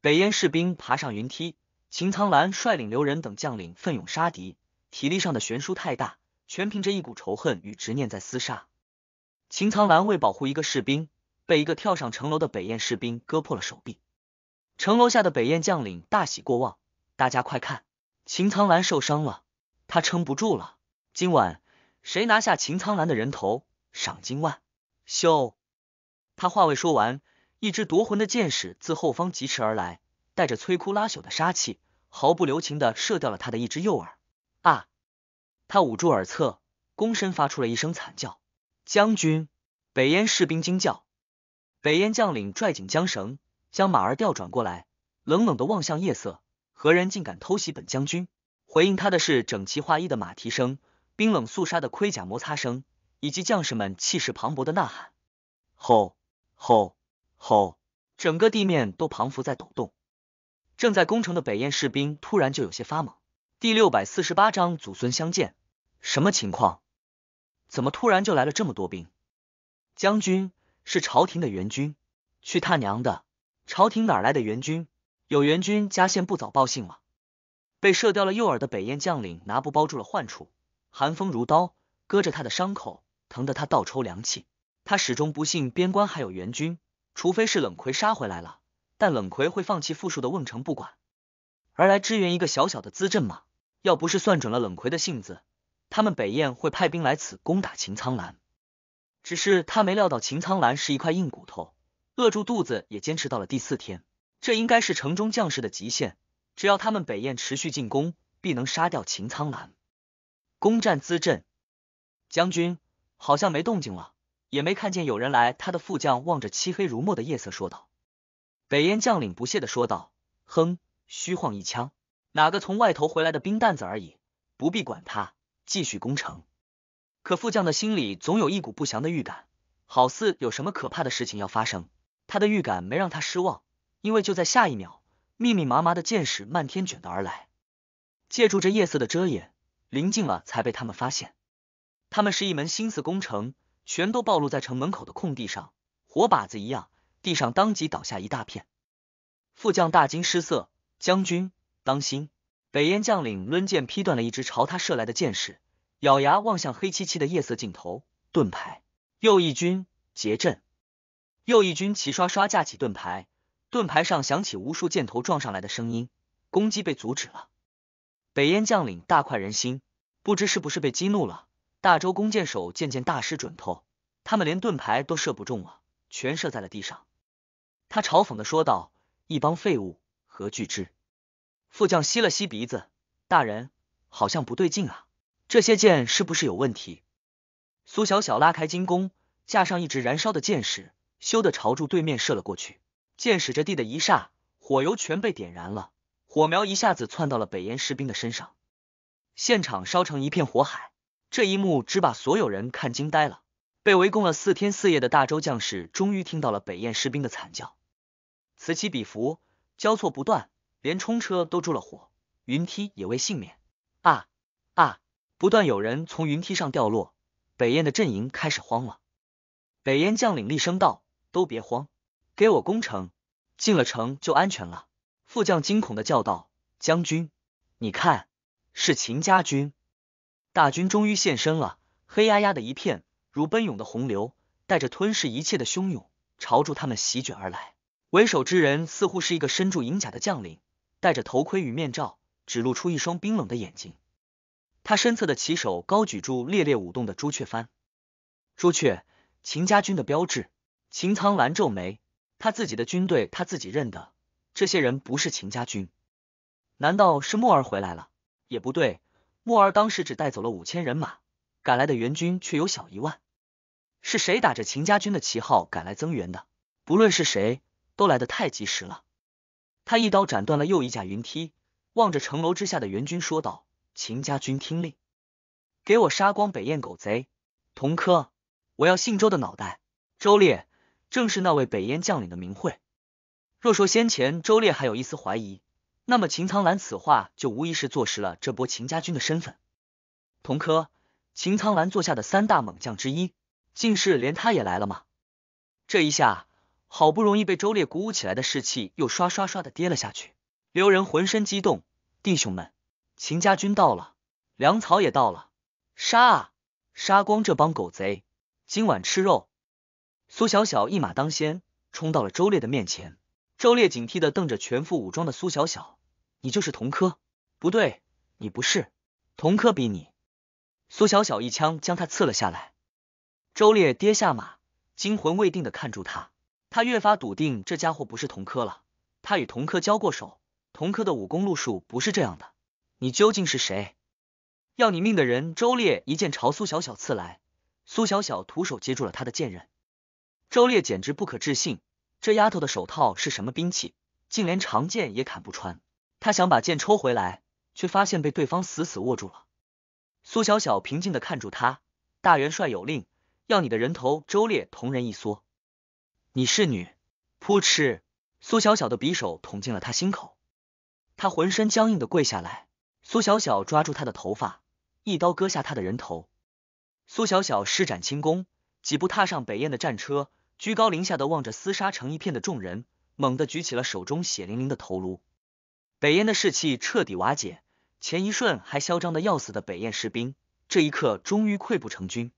北燕士兵爬上云梯，秦苍兰率领刘仁等将领奋勇杀敌。体力上的悬殊太大，全凭着一股仇恨与执念在厮杀。秦苍兰为保护一个士兵，被一个跳上城楼的北燕士兵割破了手臂。城楼下的北燕将领大喜过望：“大家快看，秦苍兰受伤了，他撑不住了。今晚谁拿下秦苍兰的人头，赏金万。”咻。他话未说完，一支夺魂的箭矢自后方疾驰而来，带着摧枯拉朽的杀气，毫不留情的射掉了他的一只右耳。啊！他捂住耳侧，躬身发出了一声惨叫。将军，北燕士兵惊叫。北燕将领拽紧缰绳，将马儿调转过来，冷冷的望向夜色，何人竟敢偷袭本将军？回应他的是整齐划一的马蹄声、冰冷肃杀的盔甲摩擦声，以及将士们气势磅礴的呐喊。后。吼吼！整个地面都彷佛在抖动。正在攻城的北燕士兵突然就有些发懵。第六百四十八章祖孙相见，什么情况？怎么突然就来了这么多兵？将军是朝廷的援军？去他娘的！朝廷哪来的援军？有援军加县不早报信吗？被射掉了右耳的北燕将领拿布包住了患处，寒风如刀割着他的伤口，疼得他倒抽凉气。他始终不信边关还有援军，除非是冷奎杀回来了。但冷奎会放弃富庶的瓮城不管，而来支援一个小小的资镇吗？要不是算准了冷奎的性子，他们北燕会派兵来此攻打秦苍兰。只是他没料到秦苍澜是一块硬骨头，饿住肚子也坚持到了第四天。这应该是城中将士的极限。只要他们北燕持续进攻，必能杀掉秦苍澜，攻占资镇。将军好像没动静了。也没看见有人来，他的副将望着漆黑如墨的夜色说道：“北燕将领不屑的说道，哼，虚晃一枪，哪个从外头回来的兵蛋子而已，不必管他，继续攻城。”可副将的心里总有一股不祥的预感，好似有什么可怕的事情要发生。他的预感没让他失望，因为就在下一秒，密密麻麻的箭矢漫天卷的而来，借助这夜色的遮掩，临近了才被他们发现。他们是一门心思攻城。全都暴露在城门口的空地上，火靶子一样。地上当即倒下一大片。副将大惊失色：“将军，当心！”北燕将领抡剑劈断了一支朝他射来的箭矢，咬牙望向黑漆漆的夜色尽头。盾牌，右翼军结阵，右翼军齐刷刷架起盾牌，盾牌上响起无数箭头撞上来的声音，攻击被阻止了。北燕将领大快人心，不知是不是被激怒了。大周弓箭手渐渐大失准头，他们连盾牌都射不中了，全射在了地上。他嘲讽的说道：“一帮废物，何惧之？”副将吸了吸鼻子，大人好像不对劲啊，这些箭是不是有问题？苏小小拉开金弓，架上一支燃烧的箭矢，咻的朝住对面射了过去。箭矢着地的一霎，火油全被点燃了，火苗一下子窜到了北燕士兵的身上，现场烧成一片火海。这一幕只把所有人看惊呆了。被围攻了四天四夜的大周将士，终于听到了北燕士兵的惨叫，此起彼伏，交错不断，连冲车都着了火，云梯也未幸免。啊啊！不断有人从云梯上掉落，北燕的阵营开始慌了。北燕将领厉声道：“都别慌，给我攻城，进了城就安全了。”副将惊恐的叫道：“将军，你看，是秦家军。”大军终于现身了，黑压压的一片，如奔涌的洪流，带着吞噬一切的汹涌，朝住他们席卷而来。为首之人似乎是一个身着银甲的将领，戴着头盔与面罩，只露出一双冰冷的眼睛。他身侧的骑手高举住猎猎舞动的朱雀幡，朱雀，秦家军的标志。秦苍兰皱眉，他自己的军队他自己认得，这些人不是秦家军，难道是墨儿回来了？也不对。木儿当时只带走了五千人马，赶来的援军却有小一万。是谁打着秦家军的旗号赶来增援的？不论是谁，都来得太及时了。他一刀斩断了又一架云梯，望着城楼之下的援军说道：“秦家军听令，给我杀光北燕狗贼！童科，我要姓周的脑袋。周烈，正是那位北燕将领的名讳。若说先前周烈还有一丝怀疑。”那么秦苍兰此话就无疑是坐实了这波秦家军的身份。童科，秦苍兰坐下的三大猛将之一，竟是连他也来了吗？这一下，好不容易被周烈鼓舞起来的士气又刷刷刷的跌了下去。刘仁浑身激动，弟兄们，秦家军到了，粮草也到了，杀！啊！杀光这帮狗贼，今晚吃肉。苏小小一马当先，冲到了周烈的面前。周烈警惕的瞪着全副武装的苏小小。你就是童科？不对，你不是童科比你。苏小小一枪将他刺了下来，周烈跌下马，惊魂未定的看住他，他越发笃定这家伙不是童科了。他与童科交过手，童科的武功路数不是这样的。你究竟是谁？要你命的人！周烈一剑朝苏小小刺来，苏小小徒手接住了他的剑刃。周烈简直不可置信，这丫头的手套是什么兵器，竟连长剑也砍不穿。他想把剑抽回来，却发现被对方死死握住了。苏小小平静的看住他，大元帅有令，要你的人头。周烈同人一缩，你是女，扑哧，苏小小的匕首捅进了他心口，他浑身僵硬的跪下来。苏小小抓住他的头发，一刀割下他的人头。苏小小施展轻功，几步踏上北燕的战车，居高临下的望着厮杀成一片的众人，猛地举起了手中血淋淋的头颅。北燕的士气彻底瓦解，前一瞬还嚣张的要死的北燕士兵，这一刻终于溃不成军。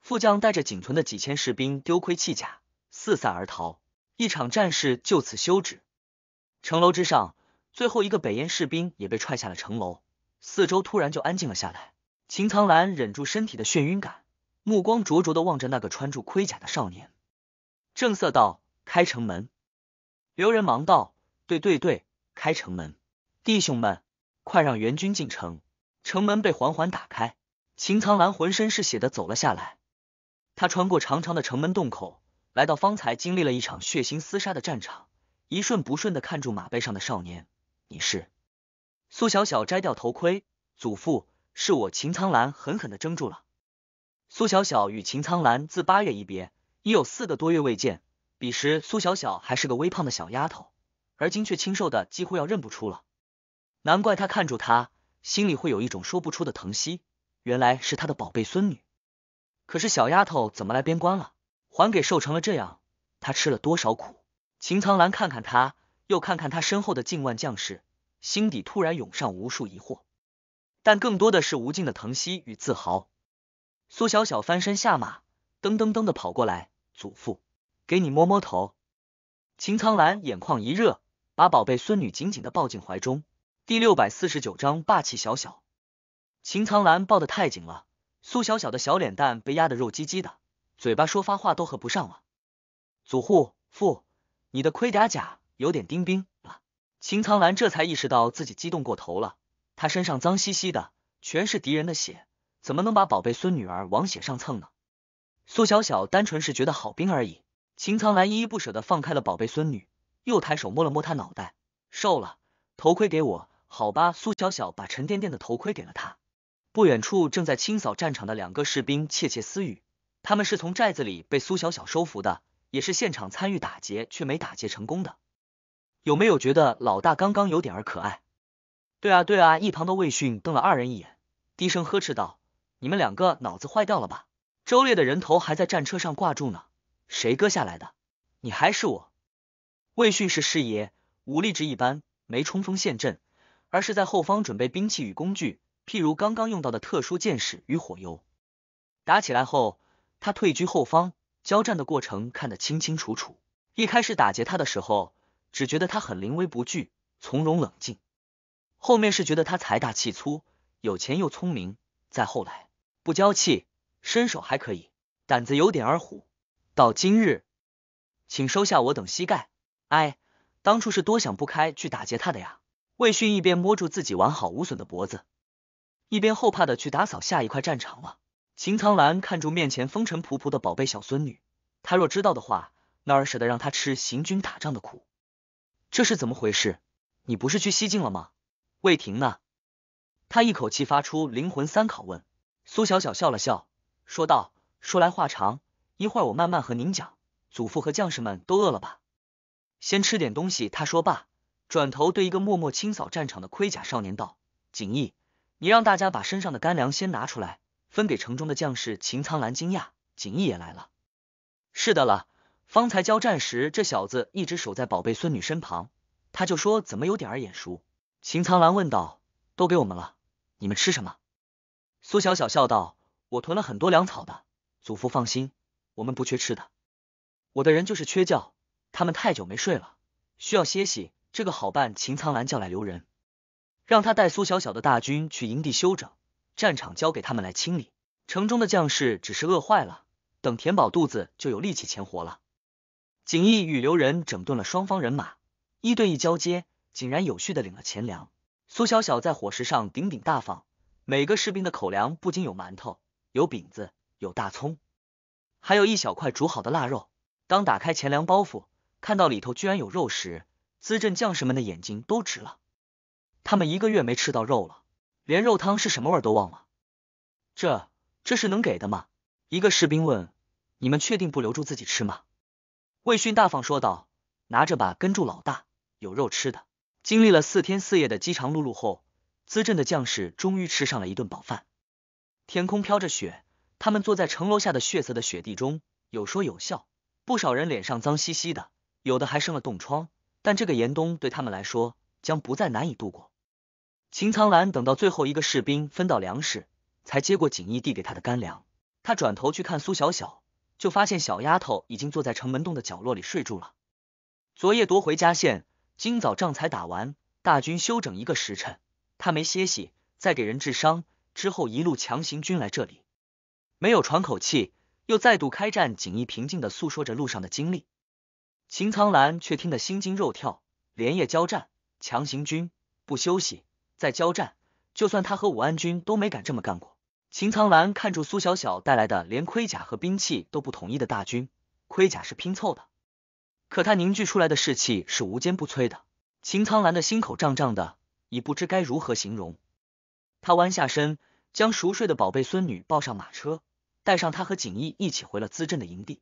副将带着仅存的几千士兵丢盔弃甲，四散而逃，一场战事就此休止。城楼之上，最后一个北燕士兵也被踹下了城楼，四周突然就安静了下来。秦苍兰忍住身体的眩晕感，目光灼灼的望着那个穿住盔甲的少年，正色道：“开城门。”刘仁忙道：“对对对。”开城门，弟兄们，快让援军进城！城门被缓缓打开，秦苍兰浑身是血的走了下来。他穿过长长的城门洞口，来到方才经历了一场血腥厮杀的战场，一瞬不顺的看住马背上的少年，你是苏小小？摘掉头盔，祖父，是我秦苍兰！狠狠的怔住了。苏小小与秦苍兰自八月一别，已有四个多月未见。彼时苏小小还是个微胖的小丫头。而今却清瘦的几乎要认不出了，难怪他看住他，心里会有一种说不出的疼惜。原来是他的宝贝孙女。可是小丫头怎么来边关了？还给瘦成了这样，她吃了多少苦？秦苍兰看看他，又看看他身后的近万将士，心底突然涌上无数疑惑，但更多的是无尽的疼惜与自豪。苏小小翻身下马，噔噔噔的跑过来，祖父，给你摸摸头。秦苍兰眼眶一热。把宝贝孙女紧紧的抱进怀中。第六百四十九章霸气小小。秦苍兰抱得太紧了，苏小小的小脸蛋被压得肉唧唧的，嘴巴说发话都合不上了。祖父，父，你的盔甲甲有点钉冰了。秦苍兰这才意识到自己激动过头了，他身上脏兮兮的，全是敌人的血，怎么能把宝贝孙女儿往血上蹭呢？苏小小单纯是觉得好冰而已。秦苍兰依依不舍的放开了宝贝孙女。又抬手摸了摸他脑袋，瘦了。头盔给我，好吧。苏小小把沉甸甸的头盔给了他。不远处正在清扫战场的两个士兵窃窃私语，他们是从寨子里被苏小小收服的，也是现场参与打劫却没打劫成功的。有没有觉得老大刚刚有点儿可爱？对啊对啊！一旁的魏迅瞪了二人一眼，低声呵斥道：“你们两个脑子坏掉了吧？周烈的人头还在战车上挂住呢，谁割下来的？你还是我？”魏旭是师爷，武力值一般，没冲锋陷阵，而是在后方准备兵器与工具，譬如刚刚用到的特殊箭矢与火油。打起来后，他退居后方，交战的过程看得清清楚楚。一开始打劫他的时候，只觉得他很临危不惧，从容冷静；后面是觉得他财大气粗，有钱又聪明；再后来不娇气，身手还可以，胆子有点儿虎。到今日，请收下我等膝盖。哎，当初是多想不开去打劫他的呀！魏勋一边摸住自己完好无损的脖子，一边后怕的去打扫下一块战场了。秦苍兰看住面前风尘仆仆的宝贝小孙女，她若知道的话，哪儿舍得让她吃行军打仗的苦？这是怎么回事？你不是去西境了吗？魏婷呢？他一口气发出灵魂三拷问。苏小小笑了笑，说道：“说来话长，一会儿我慢慢和您讲。祖父和将士们都饿了吧？”先吃点东西，他说罢，转头对一个默默清扫战场的盔甲少年道：“景逸，你让大家把身上的干粮先拿出来，分给城中的将士。”秦苍兰惊讶，景逸也来了。是的了，方才交战时，这小子一直守在宝贝孙女身旁，他就说怎么有点儿眼熟。秦苍兰问道：“都给我们了，你们吃什么？”苏小小笑道：“我囤了很多粮草的，祖父放心，我们不缺吃的，我的人就是缺觉。”他们太久没睡了，需要歇息。这个好办，秦苍兰叫来刘仁，让他带苏小小的大军去营地休整，战场交给他们来清理。城中的将士只是饿坏了，等填饱肚子就有力气前活了。景逸与刘仁整顿了双方人马，一对一交接，井然有序的领了钱粮。苏小小在伙食上鼎鼎大方，每个士兵的口粮不仅有馒头、有饼子、有大葱，还有一小块煮好的腊肉。当打开钱粮包袱。看到里头居然有肉时，资镇将士们的眼睛都直了。他们一个月没吃到肉了，连肉汤是什么味儿都忘了。这这是能给的吗？一个士兵问。你们确定不留住自己吃吗？魏勋大方说道：“拿着吧，跟住老大，有肉吃的。”经历了四天四夜的饥肠辘辘后，资镇的将士终于吃上了一顿饱饭。天空飘着雪，他们坐在城楼下的血色的雪地中，有说有笑。不少人脸上脏兮兮的。有的还生了冻疮，但这个严冬对他们来说将不再难以度过。秦苍澜等到最后一个士兵分到粮食，才接过锦衣递给他的干粮。他转头去看苏小小，就发现小丫头已经坐在城门洞的角落里睡住了。昨夜夺回家县，今早仗才打完，大军休整一个时辰，他没歇息，再给人治伤之后一路强行军来这里，没有喘口气，又再度开战。锦衣平静地诉说着路上的经历。秦苍兰却听得心惊肉跳，连夜交战，强行军不休息，在交战，就算他和武安军都没敢这么干过。秦苍兰看住苏小小带来的连盔甲和兵器都不统一的大军，盔甲是拼凑的，可他凝聚出来的士气是无坚不摧的。秦苍兰的心口胀胀的，已不知该如何形容。他弯下身，将熟睡的宝贝孙女抱上马车，带上他和锦衣一起回了资镇的营地。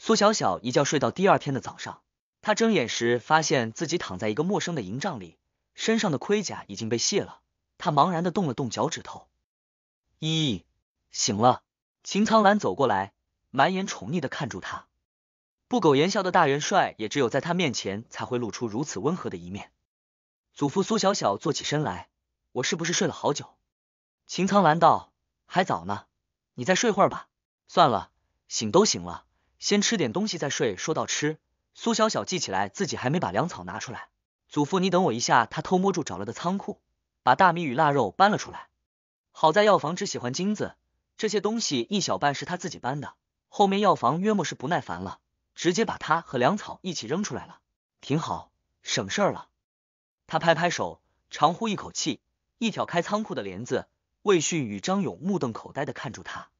苏小小一觉睡到第二天的早上，她睁眼时发现自己躺在一个陌生的营帐里，身上的盔甲已经被卸了。她茫然的动了动脚趾头，咦，醒了？秦苍兰走过来，满眼宠溺的看住他。不苟言笑的大元帅也只有在他面前才会露出如此温和的一面。祖父苏小小坐起身来，我是不是睡了好久？秦苍兰道，还早呢，你再睡会儿吧。算了，醒都醒了。先吃点东西再睡。说到吃，苏小小记起来自己还没把粮草拿出来。祖父，你等我一下。他偷摸住找了个仓库，把大米与腊肉搬了出来。好在药房只喜欢金子，这些东西一小半是他自己搬的。后面药房约莫是不耐烦了，直接把他和粮草一起扔出来了。挺好，省事儿了。他拍拍手，长呼一口气，一挑开仓库的帘子，魏迅与张勇目瞪口呆的看住他。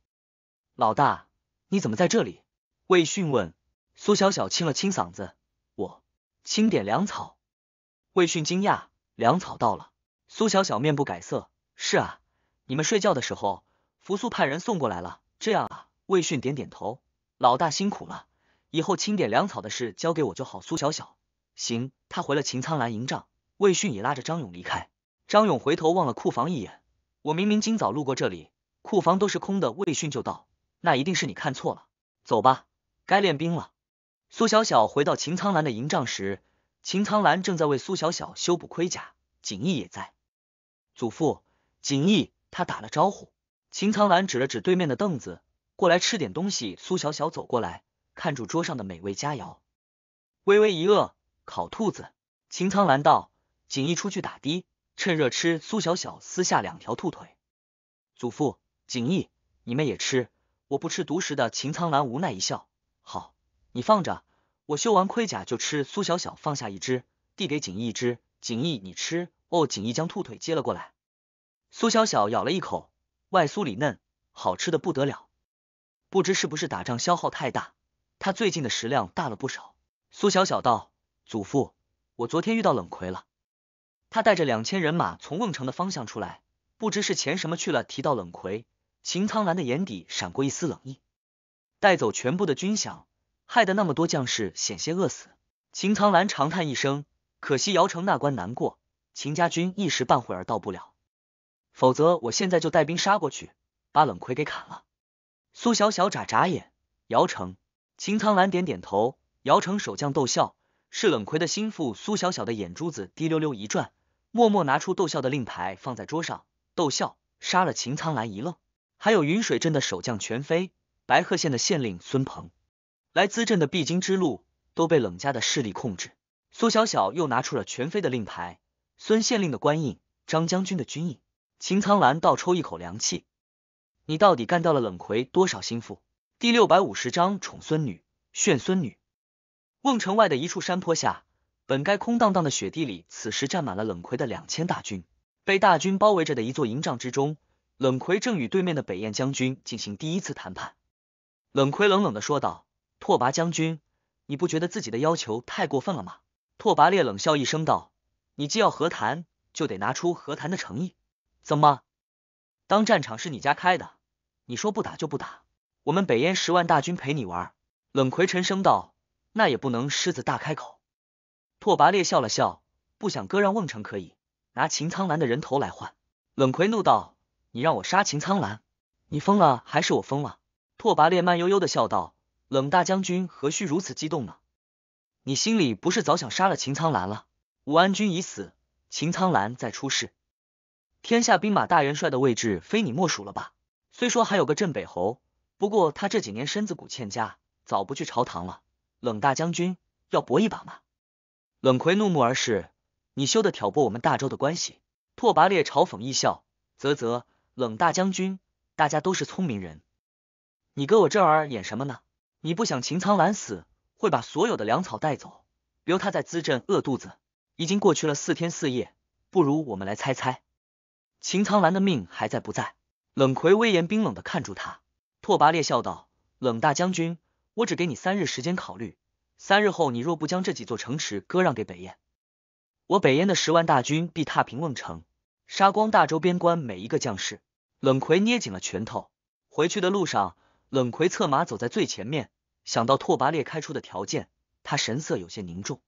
老大，你怎么在这里？魏迅问苏小小，清了清嗓子：“我清点粮草。”魏迅惊讶：“粮草到了？”苏小小面不改色：“是啊，你们睡觉的时候，扶苏派人送过来了。”这样啊，魏迅点点头：“老大辛苦了，以后清点粮草的事交给我就好。”苏小小：“行。”他回了秦苍兰营帐，魏迅也拉着张勇离开。张勇回头望了库房一眼：“我明明今早路过这里，库房都是空的。”魏迅就道：“那一定是你看错了。”走吧。该练兵了。苏小小回到秦苍兰的营帐时，秦苍兰正在为苏小小修补盔甲，锦逸也在。祖父，锦逸，他打了招呼。秦苍兰指了指对面的凳子，过来吃点东西。苏小小走过来看住桌上的美味佳肴，微微一饿，烤兔子。秦苍兰道：“锦逸出去打的，趁热吃。”苏小小撕下两条兔腿。祖父，锦逸，你们也吃，我不吃独食的。秦苍兰无奈一笑。好，你放着，我修完盔甲就吃。苏小小放下一只，递给锦衣一只，锦衣你吃。哦，锦衣将兔腿接了过来。苏小小咬了一口，外酥里嫩，好吃的不得了。不知是不是打仗消耗太大，他最近的食量大了不少。苏小小道：“祖父，我昨天遇到冷葵了，他带着两千人马从瓮城的方向出来，不知是前什么去了。”提到冷葵，秦苍兰的眼底闪过一丝冷意。带走全部的军饷，害得那么多将士险些饿死。秦苍兰长叹一声，可惜姚城那关难过，秦家军一时半会儿到不了。否则我现在就带兵杀过去，把冷葵给砍了。苏小小眨眨眼，姚城。秦苍兰点点头。姚城守将逗笑，是冷葵的心腹。苏小小的眼珠子滴溜溜一转，默默拿出逗笑的令牌放在桌上。逗笑杀了秦苍兰一愣，还有云水镇的守将全飞。白鹤县的县令孙鹏，来资镇的必经之路都被冷家的势力控制。苏小小又拿出了全飞的令牌、孙县令的官印、张将军的军印。秦苍兰倒抽一口凉气：“你到底干掉了冷奎多少心腹？”第六百五十章宠孙女，炫孙女。瓮城外的一处山坡下，本该空荡荡的雪地里，此时站满了冷奎的两千大军。被大军包围着的一座营帐之中，冷奎正与对面的北燕将军进行第一次谈判。冷葵冷冷的说道：“拓跋将军，你不觉得自己的要求太过分了吗？”拓跋烈冷笑一声道：“你既要和谈，就得拿出和谈的诚意。怎么，当战场是你家开的，你说不打就不打？我们北燕十万大军陪你玩？”冷奎沉声道：“那也不能狮子大开口。”拓跋烈笑了笑：“不想割让瓮城可以，拿秦苍兰的人头来换。”冷奎怒道：“你让我杀秦苍兰，你疯了还是我疯了？”拓跋烈慢悠悠的笑道：“冷大将军何须如此激动呢？你心里不是早想杀了秦苍兰了？武安君已死，秦苍兰再出事，天下兵马大元帅的位置非你莫属了吧？虽说还有个镇北侯，不过他这几年身子骨欠佳，早不去朝堂了。冷大将军要搏一把吗？”冷奎怒目而视：“你休得挑拨我们大周的关系！”拓跋烈嘲讽一笑：“啧啧，冷大将军，大家都是聪明人。”你搁我这儿演什么呢？你不想秦苍兰死，会把所有的粮草带走，留他在资镇饿肚子？已经过去了四天四夜，不如我们来猜猜，秦苍兰的命还在不在？冷葵威严冰冷的看住他，拓跋烈笑道：“冷大将军，我只给你三日时间考虑，三日后你若不将这几座城池割让给北燕，我北燕的十万大军必踏平瓮城，杀光大周边关每一个将士。”冷葵捏紧了拳头，回去的路上。冷奎策马走在最前面，想到拓跋烈开出的条件，他神色有些凝重。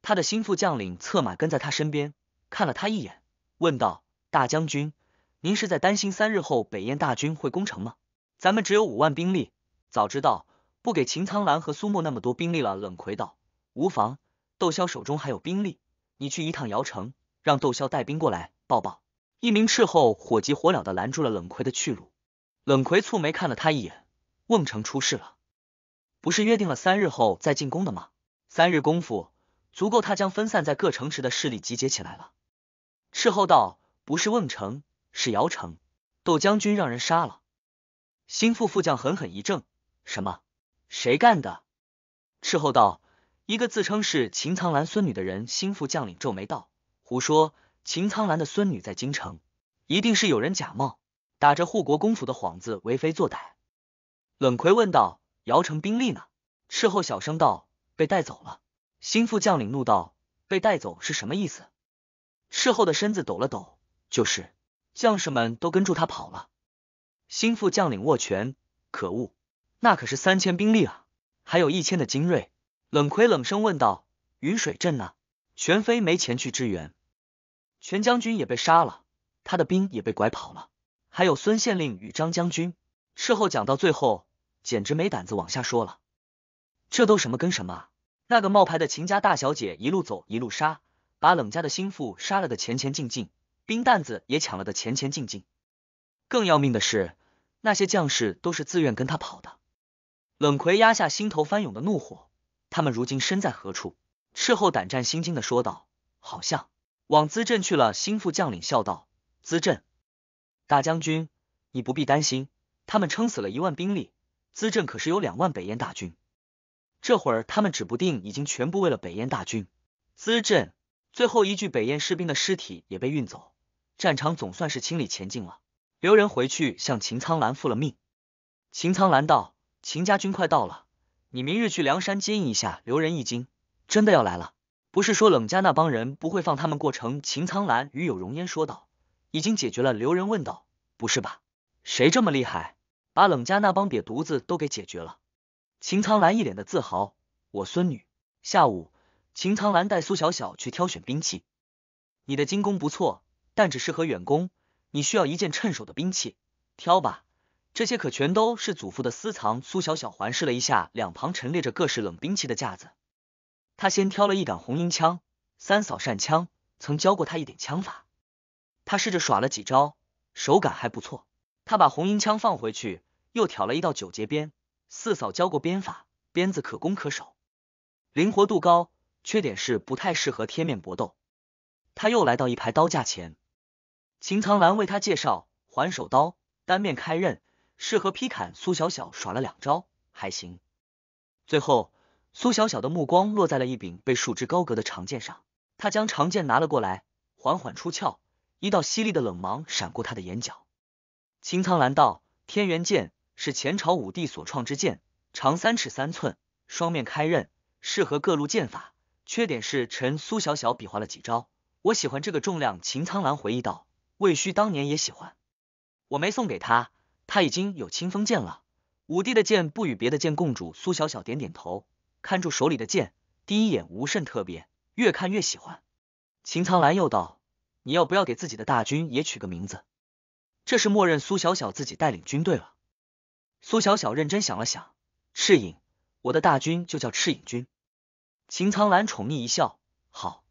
他的心腹将领策马跟在他身边，看了他一眼，问道：“大将军，您是在担心三日后北燕大军会攻城吗？咱们只有五万兵力，早知道不给秦苍兰和苏莫那么多兵力了。”冷奎道：“无妨，窦骁手中还有兵力，你去一趟姚城，让窦骁带兵过来报报。”一名斥候火急火燎的拦住了冷奎的去路，冷奎蹙眉看了他一眼。瓮城出事了，不是约定了三日后再进攻的吗？三日功夫足够他将分散在各城池的势力集结起来了。斥候道：“不是瓮城，是姚城，窦将军让人杀了心腹副将。”狠狠一怔：“什么？谁干的？”斥候道：“一个自称是秦苍兰孙女的人。”心腹将领皱眉道：“胡说，秦苍兰的孙女在京城，一定是有人假冒，打着护国公府的幌子为非作歹。”冷奎问道：“姚城兵力呢？”斥候小声道：“被带走了。”心腹将领怒道：“被带走是什么意思？”侍后的身子抖了抖，就是将士们都跟住他跑了。心腹将领握拳：“可恶！那可是三千兵力啊，还有一千的精锐。”冷奎冷声问道：“云水镇呢？”全飞没前去支援，全将军也被杀了，他的兵也被拐跑了，还有孙县令与张将军。事后讲到最后，简直没胆子往下说了。这都什么跟什么？那个冒牌的秦家大小姐一路走一路杀，把冷家的心腹杀了的前前进进，冰蛋子也抢了的前前进进。更要命的是，那些将士都是自愿跟他跑的。冷奎压下心头翻涌的怒火，他们如今身在何处？赤后胆战心惊的说道：“好像往资镇去了。”心腹将领笑道：“资镇大将军，你不必担心。”他们撑死了一万兵力，资政可是有两万北燕大军，这会儿他们指不定已经全部为了北燕大军。资政最后一具北燕士兵的尸体也被运走，战场总算是清理前进了。刘仁回去向秦苍兰复了命。秦苍兰道：“秦家军快到了，你明日去梁山接应一下。”刘仁一惊：“真的要来了？不是说冷家那帮人不会放他们过城？”秦苍兰与有容焉说道：“已经解决了。”刘仁问道：“不是吧？谁这么厉害？”把冷家那帮瘪犊子都给解决了。秦苍兰一脸的自豪。我孙女。下午，秦苍兰带苏小小去挑选兵器。你的精功不错，但只适合远攻，你需要一件趁手的兵器。挑吧，这些可全都是祖父的私藏。苏小小环视了一下两旁陈列着各式冷兵器的架子，他先挑了一杆红缨枪。三嫂善枪，曾教过他一点枪法。他试着耍了几招，手感还不错。他把红缨枪放回去。又挑了一道九节鞭，四嫂教过鞭法，鞭子可攻可守，灵活度高，缺点是不太适合贴面搏斗。他又来到一排刀架前，秦苍兰为他介绍还手刀，单面开刃，适合劈砍。苏小小耍了两招，还行。最后，苏小小的目光落在了一柄被束之高阁的长剑上，他将长剑拿了过来，缓缓出鞘，一道犀利的冷芒闪过他的眼角。秦苍兰道：“天元剑。”是前朝武帝所创之剑，长三尺三寸，双面开刃，适合各路剑法。缺点是，臣苏小小比划了几招，我喜欢这个重量。秦苍兰回忆道：“魏须当年也喜欢，我没送给他，他已经有清风剑了。武帝的剑不与别的剑共主。”苏小小点点头，看住手里的剑，第一眼无甚特别，越看越喜欢。秦苍澜又道：“你要不要给自己的大军也取个名字？”这是默认苏小小自己带领军队了。苏小小认真想了想，赤影，我的大军就叫赤影军。秦苍兰宠溺一笑，好。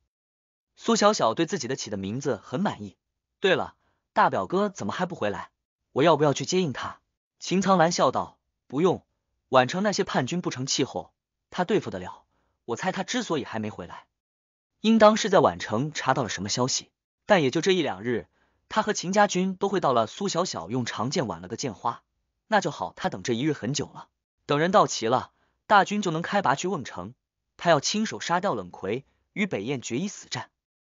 苏小小对自己的起的名字很满意。对了，大表哥怎么还不回来？我要不要去接应他？秦苍兰笑道，不用。宛城那些叛军不成气候，他对付得了。我猜他之所以还没回来，应当是在宛城查到了什么消息。但也就这一两日，他和秦家军都会到了。苏小小用长剑挽了个剑花。那就好，他等这一日很久了。等人到齐了，大军就能开拔去瓮城。他要亲手杀掉冷奎，与北燕决一死战。